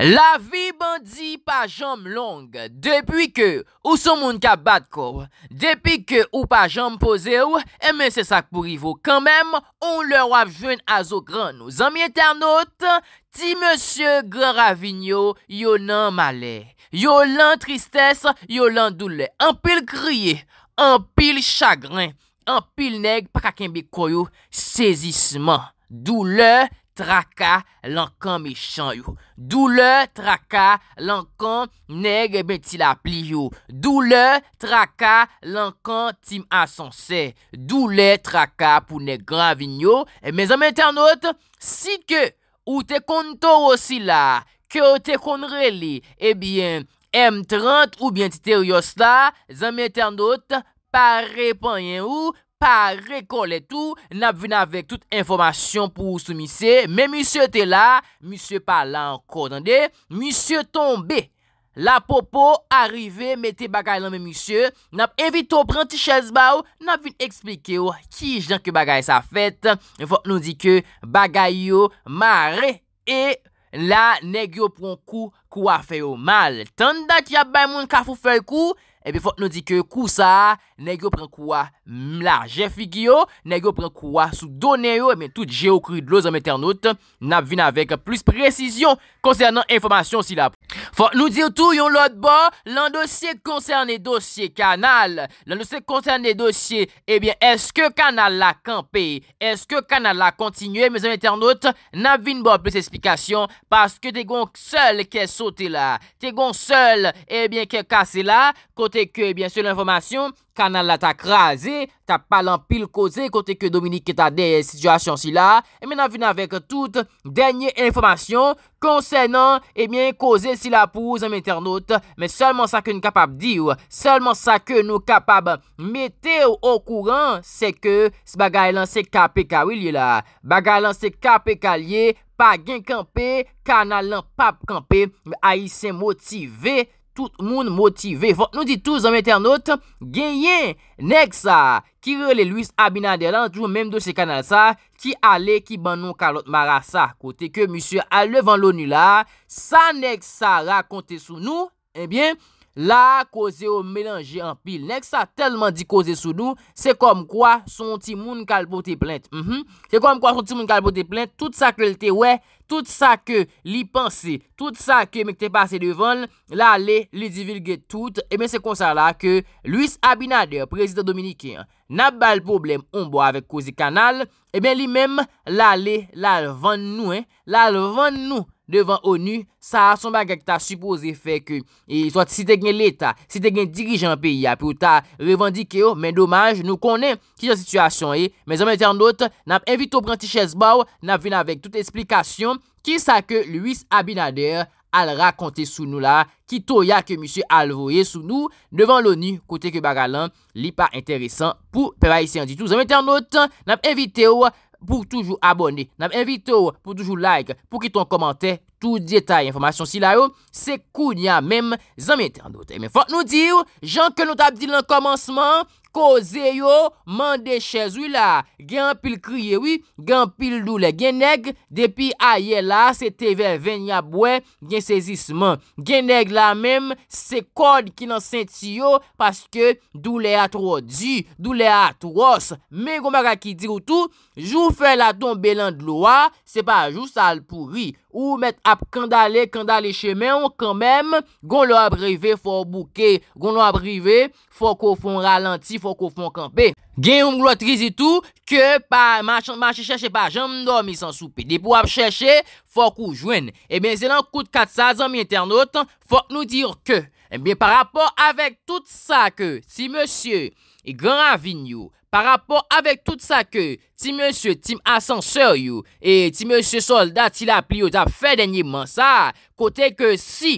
La vi bandi pa jom long, depi ke ou son moun ka bat kou, depi ke ou pa jom pose ou, eme se sak pou rivo kanmem, ou lor wap joun a zo gran nou. Zan mi eternote, ti monsye gran ravinyo, yonan male, yonan tristese, yonan doule, anpil kriye, anpil chagrin, anpil neg prakenbe koyo, sezisman, doule, Traka lankan mechanyou, doule traka lankan neg e beti la pliyou, doule traka lankan tim asanse, doule traka pou neg gravinyou. E men zanmen ternot, si ke ou te kon to osi la, ke ou te kon reli, e bien M30 ou bien ti terios la, zanmen ternot, pa repanyen ou, Pa rekole tou, nap vin avek tout informasyon pou sou misye. Me misye te la, misye pa la anko dande, misye tombe. La popo, arive, mete bagay lan me misye. Nap evito pranti chese ba ou, nap vin eksplike ou ki jan ke bagay sa fete. E fok nou di ke bagay yo mare e la neg yo pron kou kou a fe yo mal. Tanda ki ap bay moun ka fou fe kou, Ebe, fote nou di ke kousa, nè gyo pren kouwa mla. Je figi yo, nè gyo pren kouwa sou donè yo, ebe, tout je okri dlo zom eternote, nap vin avek plus prezisyon konsernan informasyon si lap. Fò, nou diyo tou yon lot bo, lan dosye konserne dosye kanal, lan dosye konserne dosye, ebyen, eh eske kanal la kampe, eske kanal la kontinye, mezèm internet, nan vin bo ples esplikasyon, paske te gon sol ke sote la, te gon sol, ebyen, eh ke kase la, kote ke, ebyen, eh sou l'informasyon, kanal la ta kraze, ta palan pil koze kote ke Dominique ta de situasyon si la, e men avine avek tout denye informasyon konsenan e men koze si la pou zem internaute, men solman sa ke nou kapab di ou, solman sa ke nou kapab mete ou ou kouran, se ke bagay lan se kape ka wilye la, bagay lan se kape ka liye, pa gen kampe, kanal lan pap kampe, a yi se motive, Tout moun motive. Fote nou di touz anmèter not. Geyen. Nèk sa. Ki rele luis abina de lan. Tou mèm do se kanal sa. Ki ale ki ban nou kalot mara sa. Kote ke moussie alevan louni la. Sa nèk sa rakonte sou nou. Ebyen. Eh La koze yo melange an pil, nek sa telman di koze sou nou, se kom kwa son ti moun kalpote plente, mhm, se kom kwa son ti moun kalpote plente, tout sa ke lte we, tout sa ke li panse, tout sa ke mekte pase devan, la le li divilge tout, e men se konsara ke Louis Abinader, prezident dominikien, na bal problem on bo avek koze kanal, e eh men li men la le, la le van nou, la le van nou devan ONU, sa a som baga ki ta supose fek e swat si te gen l'Etat, si te gen dirijan peyi api ou ta revandike yo, oh, men domaj nou konen ki jan situasyon e. Me zanmete an not, nap evite ou pranti chesbaw, nap vina vek tout esplikasyon, ki sa ke Louis Abinader al rakonte sou nou la, ki to ya ke M. Alvoye sou nou, devan l'ONU, kote ke baga lan li pa enteresan pou pevaise an ditou. Zanmete an not, nap evite ou... Pou toujou abone, nam evite ou, pou toujou like, pou ki ton komante, tou detay, informasyon si la ou, se koun ya mem zanmete an do te. Men fok nou di ou, jan ke nou tab di lan komansman. Koze yo mande chezwi la, gen apil kriyewi, gen apil doule. Gen neg, depi a ye la, se TV ven ya bwe, gen sezisman. Gen neg la mem, se kod ki nan senti yo, paske doule atro di, doule atros. Me gomara ki diru tou, jou fe la tombe lan dlo a, se pa jou salpouri. Ou met ap kandale, kandale chemeon, kanmem, goun lo ap breve, fòk bouke, goun lo ap breve, fòk ou fon ralanti, fòk ou fon kampe. Gen yon glotri zi tou, kè, pa, ma chèche pa, jèm nomi san soupe, di pou ap chèche, fòk ou jwen. E ben, zè nan kout katsazan mi internot, fòk nou dir kè, e ben, par rapport avèk tout sa kè, si monsye, i gran avinyo, Par rapport avek tout sa ke, ti monsye, ti m'asanser yo, e ti monsye soldat, ti la pli yo, ta fè denye man sa, kote ke si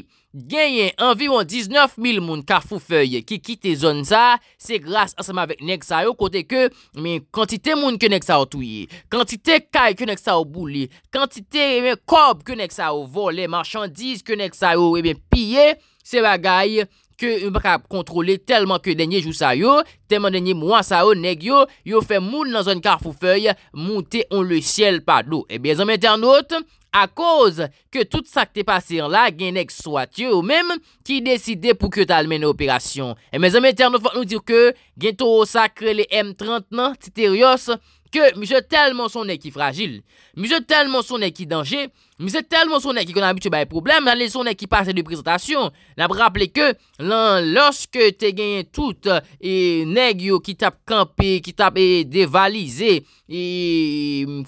genyen anviron 19 mil moun ka fou fèye ki kite zon sa, se grase asama vek nek sa yo, kote ke men kantite moun ke nek sa yo touye, kantite kaye ke nek sa yo boule, kantite eh kob ke nek sa yo vole, marchandiz ke nek sa yo ebe eh pye, se bagaye. Ke yon baka kontrole telman ke denye jou sa yo, temman denye mwan sa yo, neg yo, yo fe moun nan zon kar fou fey, moun te on le siel pad lo. E eh be zon men ternote, a koz ke tout sakte pasir la, gen ek swat yo ou mem ki deside pou ke talmen operasyon. E eh be zon men ternote, fok nou dir ke gen toro sakre le M30 nan, ti terios, ke mou se telman son ek ki fragil, mou se telman son ek ki denje, Mise telman sonèk ki kon a biti baye problem, nan lè sonèk ki pase de prezentasyon. Nè ap rapple ke, lan lòske te genye tout, e neg yo ki tap kampe, ki tap e devalize, e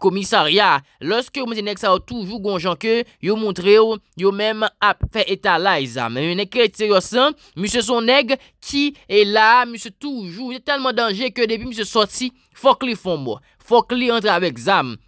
komisarya, lòske mise neg sa ou toujou gonjan ke, yo montre yo, yo mèm ap fe etalay zam. Mise mhm, nek kè ete yosan, mise sonèk ki e la, mise toujou, jè telman danje ke depi mise soti, fok li fonbo, fok li entre avek zam.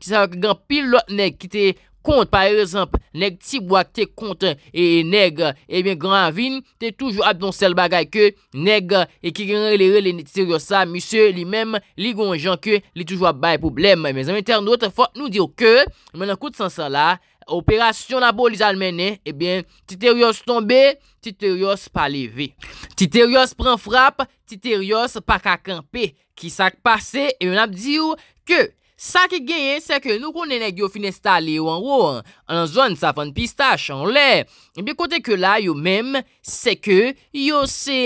Kisa gan pil lòt neg ki te konjan, Kont, par exemple, neg ti bo ak te kont e neg, e eh ben gran avin, te toujou ap donsel bagay ke neg e ki genre le re le ne Titerios sa, misyo li menm li gonjan ke li toujou ap bay poublem. Men zanmen ternot, fok nou diyo ke, men akout san sa la, operasyon na bo li almenen, e eh ben Titerios tombe, Titerios pa leve. Titerios pren frap, Titerios pa kakampe, ki sak pase, e ben ap diyo ke, Sa ki genyen se ke nou konen ek yo finesta le yo an wou an, an zwan sa fan pistache an le. E bi kote ke la yo menm se ke yo se,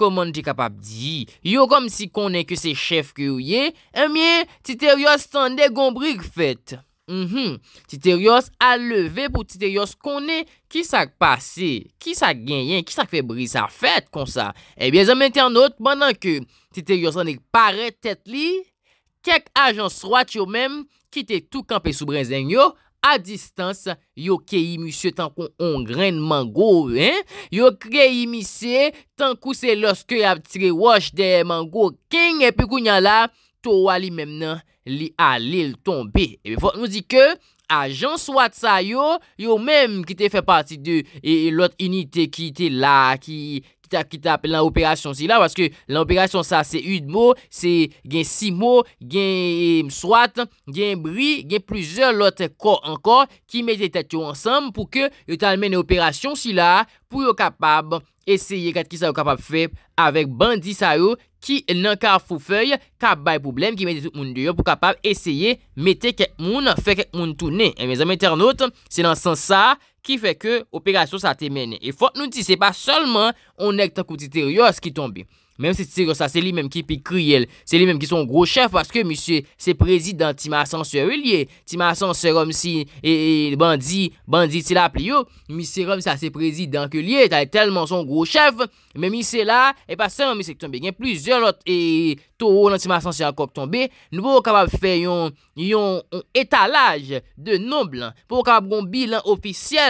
komon di kapap di, yo kom si konen ke se chef ke yo ye, emye Titerios san de gombrik fet. Mhm. Titerios a leve pou Titerios konen ki sak pase, ki sak genyen, ki sak febris sa fet kon sa. E biye zanm ente an not, banan ke Titerios san de pare tet li... Kèk ajan swat yo mèm ki te tou kampe sou brezèn yo, a distans yo kèy imisye tan kon on grain mango, yo kèy imisye tan kon se lòs kèy ap triwòj de mango kèy, epi kou nyan la, to wali mèm nan li alil tombe. Ebe, fòt nou di ke, ajan swat sa yo, yo mèm ki te fè pati de e, e, lòt inite ki te la, ki te fè pati de lòt inite ki te la, La operasyon si la, wazke la operasyon sa se yud mo, se gen si mo, gen mswat, gen bri, gen plizeur lote kor ankor ki mete tatyo ansam pou ke yo talmen operasyon si la pou yo kapab eseye kat ki sa yo kapab fey avèk bandi sa yo ki nan ka fou fey, ka bay poublem ki mete tout moun diyo pou kapab eseye mete ket moun, fey ket moun toune. E eh, mè zanmè ternote, se nan san sa... Ki fe ke operasyon sa te mene E fote nou ti, se pa solman On ek tan kouti teriyos ki tombe Mem se teriyos sa, se li menm ki pi kriyel Se li menm ki son gro chef Paske misye se prezidant ti masan se u e liye Ti masan se rom si e, e, Bandi, bandi ti la pli yo Misye rom sa se prezidant ke liye Ta e telman son gro chef Mem mi se la, e pa se rom mi se k tombe Gen plizor lot e toho nan ti masan se akok tombe Nou pou wakab fe yon Yon etalaj De noblan, pou wakab rombi lan ofisyel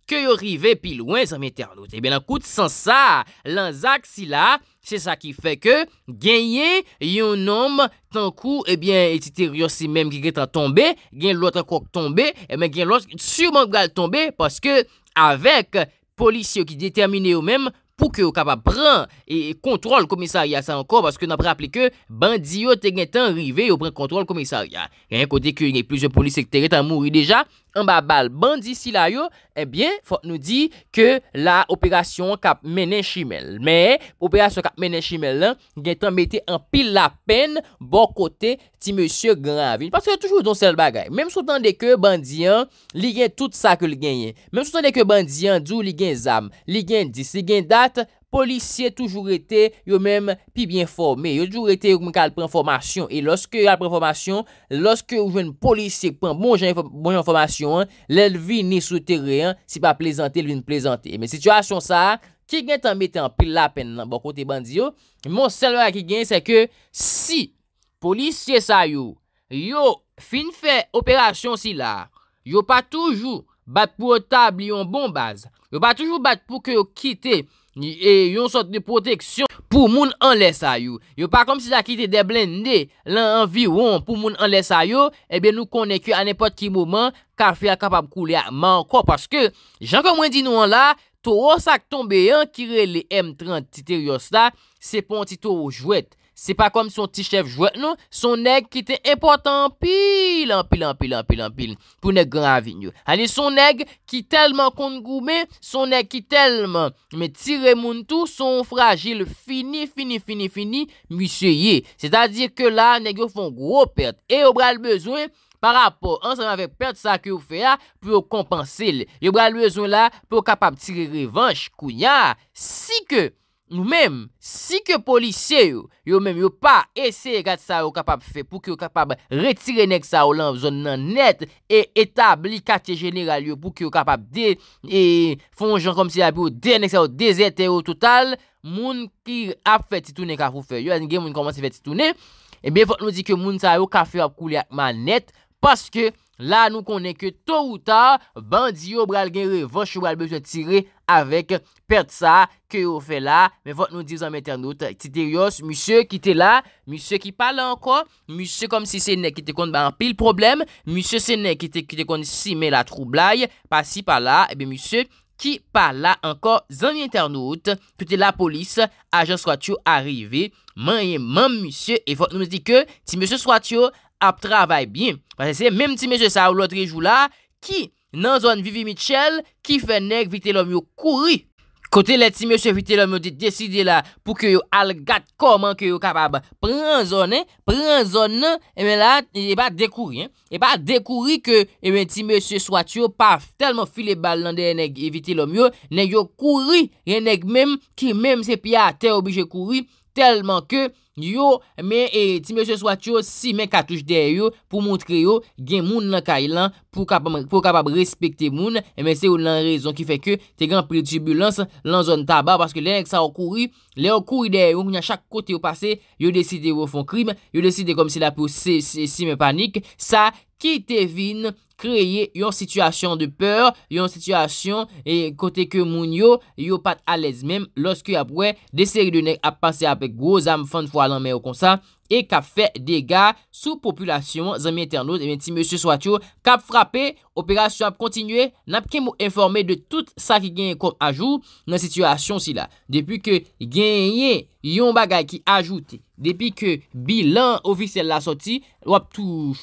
ke yo rive pi lwen sa mwen ternote. E eh ben lankout, san sa, lansak si la, se sa ki fe ke genye yon nom, tankou, e eh ben, eti teriosi menm ki getan tombe, gen loutan kwa k tombe, e eh men gen loutan, sureman gal tombe, paske avek polis yo ki determine yo menm, pou ke yo kapap pran, e kontrol komisari ya sa ankon, paske napre aple ke, bandi yo te gen tan rive, yo pran kontrol komisari ya. Gen kote ke yon e plouze polis ekteret an mouri deja, An ba bal bandi si la yo, ebyen, eh fok nou di ke la operasyon kap menen shimel. Men, operasyon kap menen shimel lan, gen tan mette an pil la pen bon kote ti monsye Granville. Paske toujou don sel bagay. Mem sou tan de ke bandi an, li gen tout sa ke li genyen. Mem sou tan de ke bandi an, d'ou li gen zam, li gen dis, li gen dat, ban. Polisye toujou rete yo mèm pi bien formè. Yo toujou rete yo mèm kal pren formasyon. E loske yo al pren formasyon, loske yo jwen polisye pren bon jen fonmasyon, lèl vi nè sou te re, si pa plezante, lèl vi nè plezante. Mè situasyon sa, ki gen tan mette an pil la pen nan bon kote bandi yo, mò selwa ki gen se ke, si polisye sa yo, yo fin fè operasyon si la, yo pa toujou bat pou otabli yon bonbaz, yo pa toujou bat pou ki yo kite Ni e yon sot de proteksyon pou moun an lesa yo Yo pa kom si la ki te deblende lan an viwon pou moun an lesa yo Ebe nou koneke an epot ki mouman Kar fi a kapab koule a man anko Paske jan kon mwen di nou an la To osak tombe yon kire le M30 titerios la Se pon ti to ou jwet Se pa kom son ti chef jwet nou, son neg ki te impotant anpil, anpil, anpil, anpil, anpil pou nek gran avinyo. Ani, son neg ki telman kont goume, son neg ki telman me tire moun tou, son fragil fini, fini, fini, fini, misyeye. Se ta di ke la, neg yo fon gwo perte. E yo bral bezwen, par rapport, anseman vek perte sa ki yo feya, pou yo kompansil. Yo bral bezwen la, pou yo kapap tire revanche, kounya, si ke... Nou menm, si ke polise yo, yo menm yo pa ese gati sa yo kapap fe pou ki yo kapap retire nek sa yo lan vzon nan net e etabli kate general yo pou ki yo kapap de e fonjan kom si ya bi yo de nek sa yo de zete yo total, moun ki ap feti toune kapou fe. Yo an gen moun koman se feti toune, e ben fote nou di ke moun sa yo kapfe ap kouli akman net paske La nou konen ke to ou ta, bandi yo bral gen revanche ou albe se tire avèk. Pèr sa, kè yo fè la, mè vot nou di zan mè ternout. Ti derios, moussè ki te la, moussè ki pala anko, moussè kom si sè nè ki te kont ba an pil problem, moussè sè nè ki te kont si mè la troublai, pasi pala, ebe moussè ki pala anko zan mè ternout. Toutè la polis, ajan swat yo arive, man yè man moussè, e vot nou di ke ti moussè swat yo, ap travay bin. Kwa se se, mem ti mese sa ou lot rejou la, ki nan zon Vivi Mitchell, ki fe neg vite lom yo kouri. Kote le ti mese vite lom yo de deside la, pou ke yo algat koman ke yo kapab, pren zon nan, pren zon nan, e men la, e ba de kouri. E ba de kouri ke, e men ti mese swat yo, pa telman fili bal nan de eneg, evite lom yo, neg yo kouri, eneg mem, ki mem se pi a te obije kouri, telman ke, yo, men, e ti mè se soit yo si men katouche der yo, pou moutre yo gen moun nan kailan pou kapab respecte moun e men se ou nan rezon ki fe ke te gen pritibulans lan zon taba paske lè nèk sa okouri, lè okouri der yo kwenye a chak kote yo pase, yo deside yo fon krim, yo deside kom si la pou si men panik, sa kwenye Ki te vin kreye yon situasyon de per, yon situasyon e kote ke moun yo, yo pat alez mem loske ap wè deseri de nek ap pase apèk gwo zam fan fwa lanmen yo konsa, e kap fè dega sou populasyon zami internoz, e men ti monsi sou atyo, kap frape, operasyon ap kontinue, napke mou informe de tout sa ki genye kont ajou nan situasyon si la. Depi ke genye yon bagay ki ajoute, Depi ke bilan ofissel la soti, wap tou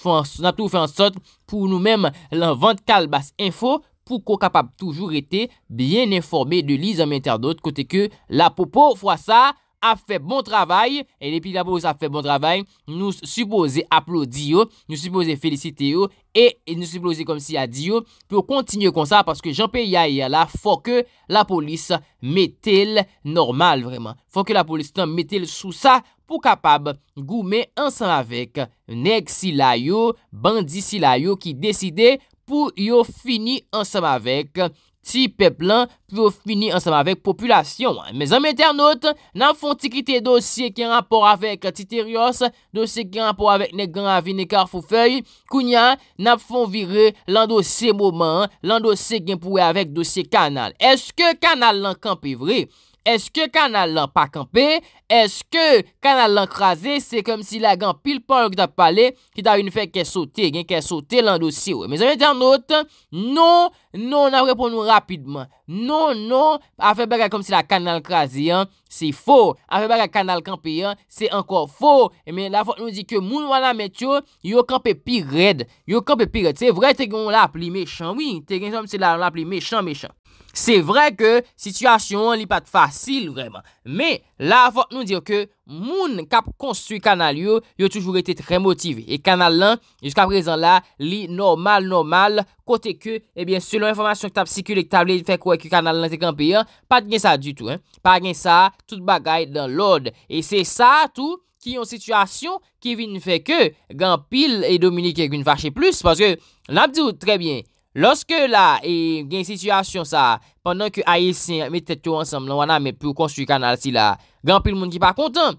nan tou fè ansot pou nou mèm lan vant kal bas info pou ko kapap toujou rete bien informe de li zanm interdot kote ke la popo fwa sa a fè bon travay. E depi la popo fwa sa a fè bon travay, nou s'upose aplodi yo, nou s'upose felisite yo, e nou s'upose kom si adi yo pou kontinye kon sa parce ke janpe ya ya la fwa ke la polis metel normal vreman. Fwa ke la polis metel sou sa fwa. pou kapab goume ansam avek nek si la yo, bandi si la yo ki deside pou yo fini ansam avek ti peplan pou yo fini ansam avek populasyon. Me zanm internot nan fon tikite dosye ki an rapor avek Titerios, dosye ki an rapor avek nek gran avi nek arfou fey, kounya nan fon vire lan dosye mouman, lan dosye genpouwe avek dosye kanal. Eske kanal lan kanpe vre? Eske kanal lan pa kampe, eske kanal lan kraze, se kom si la gan pil pan yon ki ta pale, ki ta yon fek ke sote, gen ke sote lan dosye we. Me zanye te anote, non, non, nan repon nou rapidman. Non, non, a febeke kom si la kanal kraze yon, se fo, a febeke kanal kampe yon, se anko fo. E men la fote nou di ke moun wana metyo, yon kampe pi red, yon kampe pi red, se vre te gen yon la ap li mechan, oui, te gen som si la yon la ap li mechan, mechan. Se vre ke situasyon li pat fasil vreman Me la fote nou diyo ke Moun kap konstruy kanal yo Yo toujou ete tre motiv E kanal lan, jiska prezan la Li normal, normal Kote ke, ebyen, eh selon informasyon Kta psikil e tabli, fek wè ki kanal lan te kampi Pat gen sa du tou Pat gen sa, tout bagay dan lode E se sa tou, ki yon situasyon Ki vin feke, gan pil E dominik e gwen fache plus Paske, nan ap diyo, trebyen Lorske la e, gen yon situasyon sa, pandan ki ayesen mette tou ansam, nan wana men pou konstruy kanal si la, gen apil moun ki pa kontan.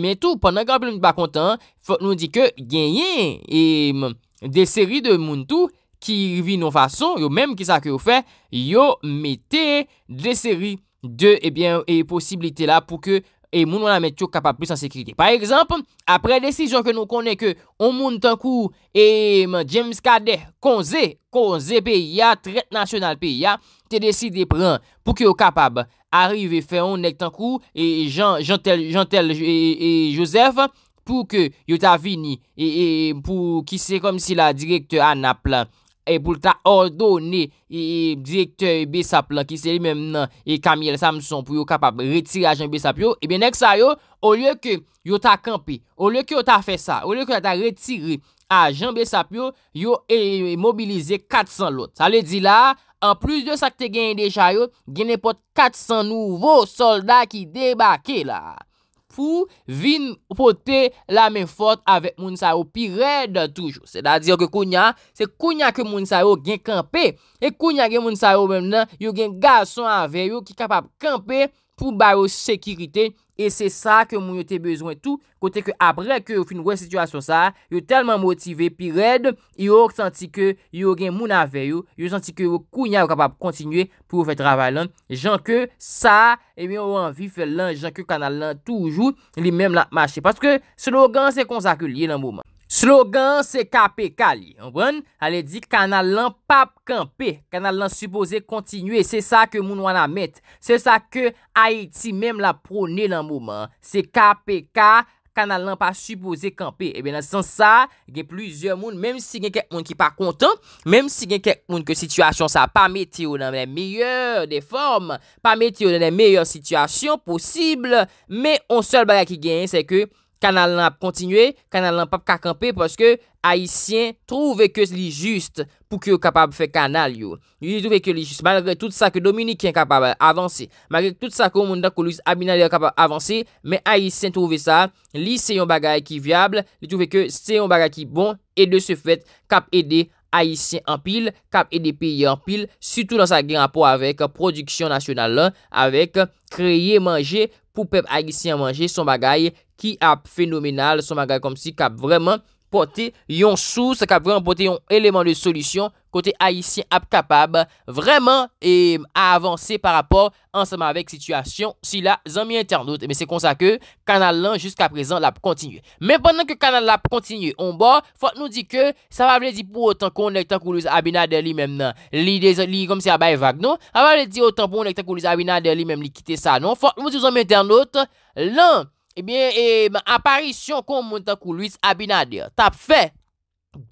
Men tou, pandan gen apil moun ki pa kontan, fok nou di ke gen yen de seri de moun tou ki rivi nou fason, yo menm ki sa ke ou fe, yo mette de seri eh de posibilite la pou ke E moun wana met yo kapab plus ansikriti. Par ekzamp, apre desizyon ke nou konen ke On Moun Tankou e James Kader konze, konze pe, ya tret nasyonal pe, ya te deside pren pou ke yo kapab arive fe On Moun Tankou e, e Jean-Tel, Jean-Tel et e, e Joseph pou ke yo ta vini e pou ki se kom si la direkte an aplan E pou ta ordone e, e, direktor Besap la ki se li mem nan e, Kamil Samson pou yo kapap retire a Jean Besap yo Ebe nek sa yo, ou lye ke yo ta kampe, ou lye ke yo ta fe sa, ou lye ke yo ta retire a Jean Besap yo, yo mobilize 400 lot Sa le di la, en plus de sa ke te genye deja yo, genye pot 400 nouvo soldat ki debake la pou vin pote la men fote avèk mounisaro pi red toujou. Se da diyo ke kounya, se kounya ke mounisaro gen kampe, e kounya gen mounisaro mèm nan, yo gen gason avè yo ki kapap kampe, pou ba yo sekirite, e se sa ke moun yo te bezwen tou, kote ke apre ke yo fin wè situasyon sa, yo telman motive, pi red, yo senti ke yo gen moun ave yo, yo senti ke yo kounya yo kapap kontinye, pou fè travay eh lan, jan ke sa, e mi yo anvi fè lan, jan ke kanal lan toujou, li mem la mache, paske se lo gan se konzake liye nan mouman. Slogan se KPK li, an bon, ale di kanal lan pa kampe, kanal lan supose kontinue, se sa ke moun wana met, se sa ke Haiti mem la prone nan mouman, se KPK kanal lan pa supose kampe. Ebe nan san sa, gen plizye moun, menm si gen kek moun ki pa kontan, menm si gen kek moun ke situasyon sa pa meti ou nan menye meyye de form, pa meti ou nan menye meyye situasyon posible, me on sol baga ki gen, se ke... kanal nan ap kontinue, kanal nan pap kakampe, pweske Aisyen trouwe ke li just pou ki yo kapab fe kanal yo. Li trouwe ke li just, malagre tout sa ke Dominik yon kapab avanse, malagre tout sa ke ou moun da kou lous Abinal yo kapab avanse, men Aisyen trouwe sa, li se yon bagay ki viable, li trouwe ke se yon bagay ki bon, e de se fwet kap ede avanse. Aisyen anpil, kap e de peye anpil, sütou nan sa gen anpou avèk euh, prodüksyon nasyonal anpil, avèk kreye euh, manje pou pep aisyen manje, son bagay ki ap fenomenal, son bagay kom si kap vreman. pote yon sous, se ka pou yon pote yon eleman de solusyon, kote a yisi ap kapab, vreman, e avanse par rapport, ansama vek situasyon, si la zanmi internet, me se konsa ke, kanal lan, jiska prezan, la pou kontinye. Men pendant ke kanal la pou kontinye, on ba, fote nou di ke, sa va vle di pou otan, konen ek tan konen abina deli, mem nan, li de zan, li kom se a bay vag, non, sa va vle di otan, konen ek tan konen abina deli, mem li kite sa, non, fote nou di zanmi internet, lan, Ebyen, e, aparisyon kon monta kou luis Abinader, tap fe,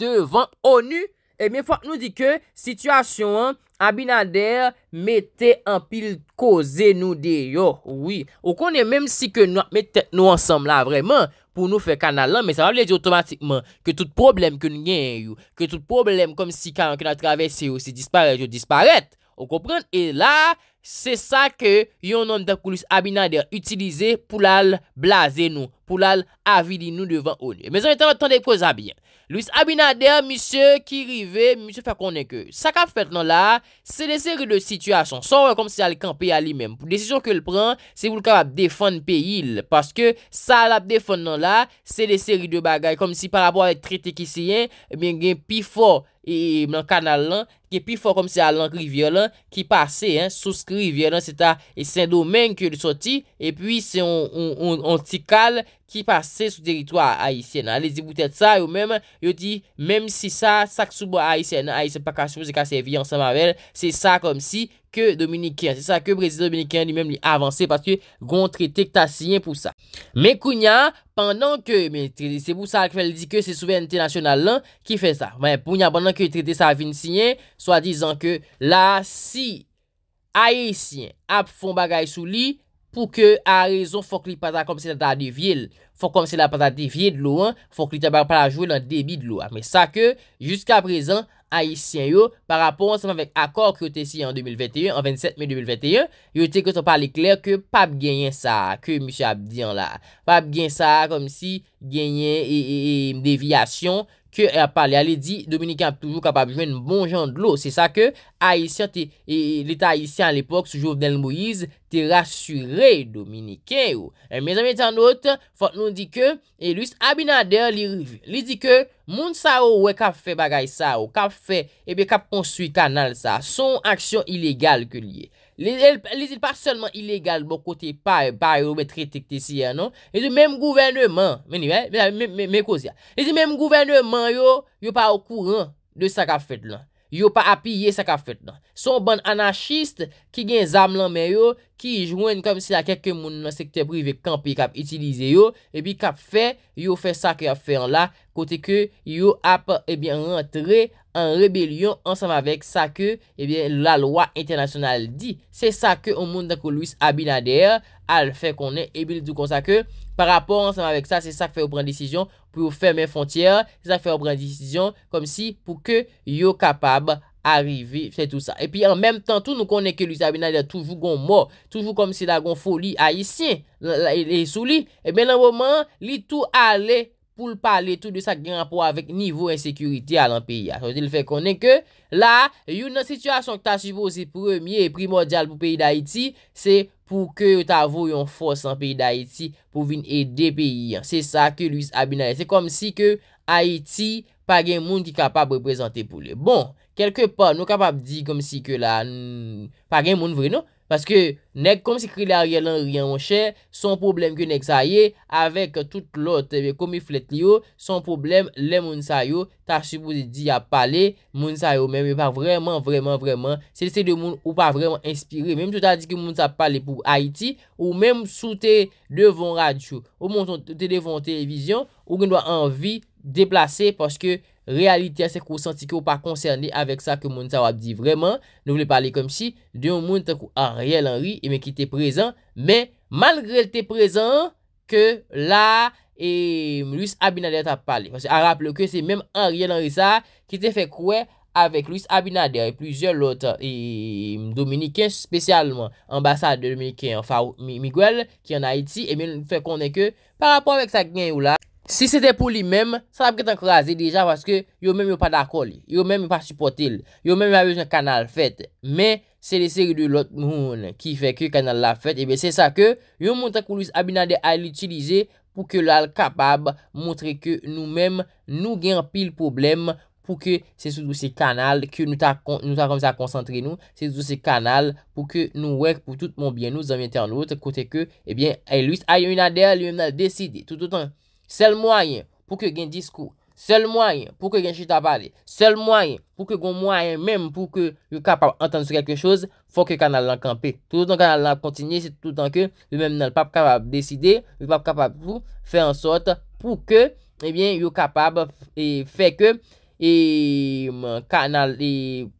devan ONU, ebyen fwa nou di ke, sitwasyon, Abinader, mette an pil kozen nou de yo, ou konen menm si ke nou mette nou ansam la vremen, pou nou fe kanalan, men sa va ble di otomatikman, ke tout problem ke nou gen yo, ke tout problem kom si kanan ke nou travese yo, se dispare, yo disparete, ou komprende, e la... Se sa ke yon nom da pou Louis Abinader utilize pou lal blaze nou, pou lal avili nou devan ou nye. Me zan etan atan de pou Zabien. Louis Abinader, misye ki rive, misye fa konen ke. Sa kap fet nan la, se de seri de sityasyon. San wè kom se al kanpe ya li men. Desisyon ke l pran, se vou l kap ap defan pe il. Paske sa l ap defan nan la, se de seri de bagay. Kom si par abou avè trete ki siyen, mwen gen pi fo, mwen kanal lan. ki e pi fò kom se a lankri violon, ki pase, sou skri violon, se ta esen do menk yo li soti, e pi se on tikal, ki pase sou deritwa Aisyen. A lezibou tèt sa, yo mèm, yo di, mèm si sa, sak sou bo Aisyen, Aisyen pa kasyon, se kase vi yon sa mabel, se sa kom si, ke Dominikyan, se sa ke Brezi Dominikyan, li mèm li avansè, paske gon tretèk ta siyen pou sa. Mè koun ya, pandan ke, mè tretèk se pou sa, kwen li di ke se sou venite nasyonal lan, ki fè sa. Mè k So a dizan ke la si ayesyen ap fon bagay sou li pou ke a rezon fok li pata komse la ta devye l. Fok komse la pata devye l ou an, fok li ta bagay jou l an debi l ou an. Me sa ke, jiska prezen, ayesyen yo, par rapport anseman vek akor ki yo te si an 2021, an 27 me 2021, yo te kon se pa li kler ke pap genyen sa, ke mishap diyan la. Pap genyen sa komse genyen e devyasyon. Kè a pale, a li di, Dominikè an toujou kapap jwen bon jan d'lo. Se sa ke, a isya te, le ta isya an l'epok, soujou Del Moïse, te rasyure Dominikè ou. E eh, me zan metan not, fote nou di ke, e luis Abinader li di ke, moun sa ou we kap fe bagay sa ou, kap fe, e eh be kap pon sui kanal sa, son aksyon ilegal ke liye. Lese pas seulement illégal bon kote pa et ba et oube tritek tisi non? e eh, ya nan. Ese mèm gouvene man, meni mèm, meni mèm ekozya. Ese mèm gouvene man yo, yo pa au kouren de sa ka fet lan. Yo pa api ye sa ka fet lan. Son bon anachiste ki gen zam lan men yo, ki yi jwen kom si la kek ke moun nan sektè privè kampi kap itilize yo. E bi kap fe, yo fe sa ke a fer la, kote ke yo ap ebyen eh rentre yo. An rebelyon ansanm avek sa ke eh la loa internasyonal di. Se sa ke ou moun da ko Louis Abinader al fe konen e bil du kon sa ke. Par rapor ansanm avek sa se sa fe ou pren disijon pou ou ferme fontyer. Se sa fe ou pren disijon kom si pou ke yo kapab arive. Se tout sa. E pi an menm tan tou nou konen ke Louis Abinader toujou gon mor. Toujou kom si la gon foli a yisi. La yi sou li. E ben nan woman li tou ale konen. pou l pale tout de sa gran po avèk nivou en sekuriti al an peyi. Aso, di l fè konen ke la, yon nan situasyon ki ta chivou se premier et primordial pou peyi d'Haïti, se pou ke ta vou yon fòs an peyi d'Haïti pou vin edè peyi. Se sa ke luis abina. Se kom si ke Haïti pa gen moun ki kapab reprezentè pou le. Bon, kelke pan nou kapab di kom si ke la hmm, pa gen moun vre nou. Paske, nek kom si kri la riyalan riyan chè, son problem ke nek sa ye, avèk tout lòt, tebe komi flèt nyo, son problem le moun sa yo, ta supouzi di ap pale, moun sa yo mèm, e pa vreman, vreman, vreman, se lese de moun ou pa vreman inspire, mèm tou ta di ki moun sa pale pou Haiti, ou mèm sou te devon radyo, ou moun sou te devon televizyon, ou gen do anvi deplase, paske... Realite a se kou santi ki ou pa konserni avèk sa ke moun sa wap di vreman Nou vle pale kom si, diyon moun ta kou Ariel Henry Emen ki te prezant, men malgre te prezant Ke la, e, Louis Abinader ta pale A rapple ke se menm Ariel Henry sa Ki te fe kouè avèk Louis Abinader E plusieurs lot, e, Dominikens spesyalman Ambassade de Dominikens, Farouk Miguel Ki an Haiti, emen fe konen ke Par rapport avèk sa gen ou la Si sete pou li menm, sa apre tan krasi deja paske yo menm yo pa dakol. Yo menm yo pa supportil. Yo menm yo ave yon kanal fet. Men, se de seri de lot moun ki fe ke kanal la fet, ebe se sa ke yo monta kou Louis Abinade al itilize pou ke lal kapab montre ke nou menm nou gen pil problem pou ke se sou dou se kanal ke nou ta komse eh eh, a konsantre nou. Se sou se kanal pou ke nou wek pou tout moun bien nou zanmete anot kote ke ebyen Louis Abinade al yon menm al deside tout otan. Sel mwayen pou ke gen diskou, sel mwayen pou ke gen chitavale, sel mwayen pou ke gen mwayen mèm pou ke yo kapab antan sou kelke chouz, fò ke kanal lankanpe. Tout an kanal lankanpe kontinye, tout an ke yo mèm nan pap kapab deside, yo pap kapab pou fè an sote pou ke yo kapab e fè ke e, mm, kanal e,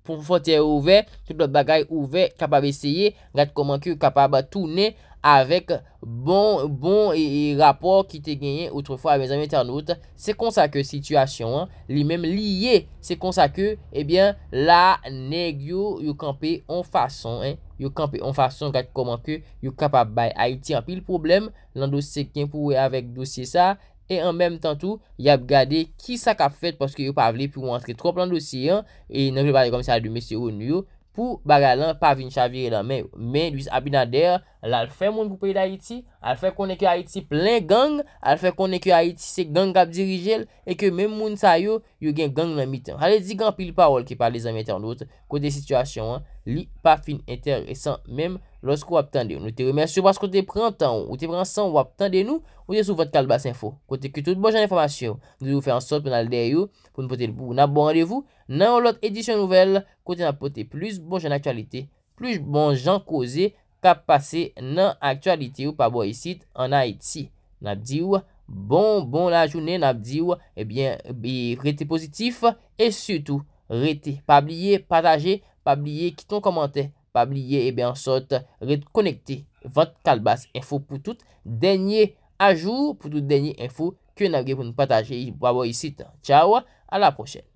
pou fò tiè ouve, tout an bagay ouve, kapab esye, gade koman ki yo kapab atounè. Avek bon bon e rapor ki te genye outrefo a vezan metanout Se konsa ke situasyon Li mem liye se konsa ke Ebyen la neg yo yo kampe an fason Yo kampe an fason kat koman ke Yo kapap bay a iti an pil problem Lan dosye ken pou we avek dosye sa E an mem tan tou Yap gade ki sa kap fet Paske yo pavle pou wanske trop lan dosye E nan gade koman sa de mese yo Pou baga lan pavin chavire lan men Men luis abinader La al fè moun pou peyi da Haiti, al fè konen ki Haiti plen gang, al fè konen ki Haiti se gang ap dirijel, e ke men moun sa yo, yo gen gang nan mitan. Hale di gang pil parol ki pale desan metan anot, kote situasyon, li pa fin, enteresan, menm losko wap tande, nou te remensyo bas kote prentan, ou te prensan wap tande nou, ou te sou vat kal bas info, kote ki tout bonjan informasyon, nou fè ansot pou nan al deyo, pou nou pote nou nan bon anevou, nan ou lot edisyon nouvel, kote nan pote plus bonjan aktualite, plus bonjan koze, Kap pase nan aktualite ou paboyisit an a etsi. Nap di ou bon bon la jounen. Nap di ou ebyen eh rete pozitif. E sutou rete pabliye, pataje, pabliye kiton komante. Pabliye ebyen eh ansot rete konekte. Vot kalbas info pou tout denye ajou. Pou tout denye info ke nage pou nou pataje yi paboyisit. Tchao, a la proche.